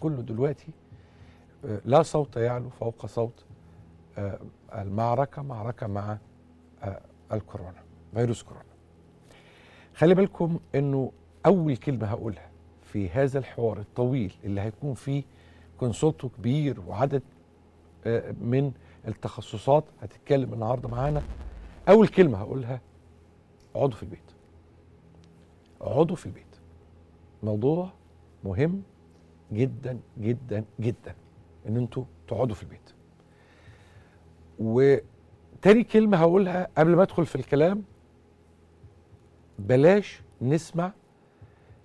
كله دلوقتي آه، لا صوت يعلو فوق صوت آه، المعركة معركة مع آه، الكورونا فيروس كورونا خلي بالكم انه اول كلمة هقولها في هذا الحوار الطويل اللي هيكون فيه كونسولته كبير وعدد من التخصصات هتتكلم النهاردة معانا اول كلمة هقولها اقعدوا في البيت اقعدوا في البيت موضوع مهم جدا جدا جدا ان انتوا تقعدوا في البيت وتاني كلمه هقولها قبل ما ادخل في الكلام بلاش نسمع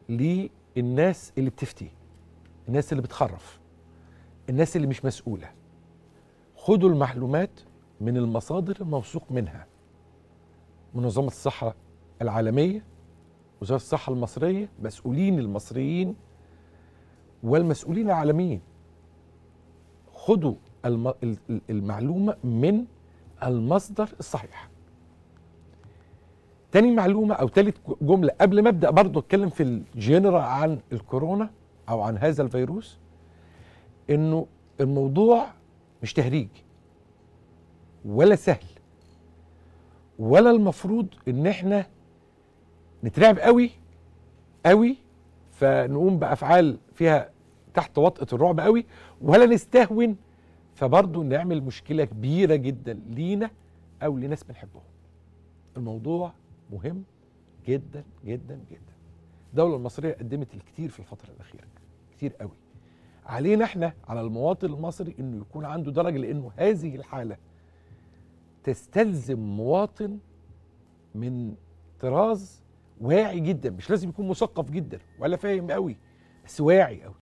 للناس اللي بتفتي الناس اللي بتخرف الناس اللي مش مسؤوله خدوا المعلومات من المصادر الموثوق منها منظمه الصحه العالميه وزاره الصحه المصريه مسؤولين المصريين والمسؤولين العالميين خدوا المعلومة من المصدر الصحيح تاني معلومة أو تالت جملة قبل ما أبدأ برضه أتكلم في الجنرال عن الكورونا أو عن هذا الفيروس إنه الموضوع مش تهريج ولا سهل ولا المفروض إن إحنا نترعب قوي قوي فنقوم بافعال فيها تحت وطأة الرعب قوي ولا نستهون فبرضه نعمل مشكله كبيره جدا لينا او لناس بنحبهم الموضوع مهم جدا جدا جدا الدوله المصريه قدمت الكثير في الفتره الاخيره كثير قوي علينا احنا على المواطن المصري انه يكون عنده درجه لانه هذه الحاله تستلزم مواطن من طراز واعي جدا مش لازم يكون مثقف جدا ولا فاهم قوي بس واعي قوي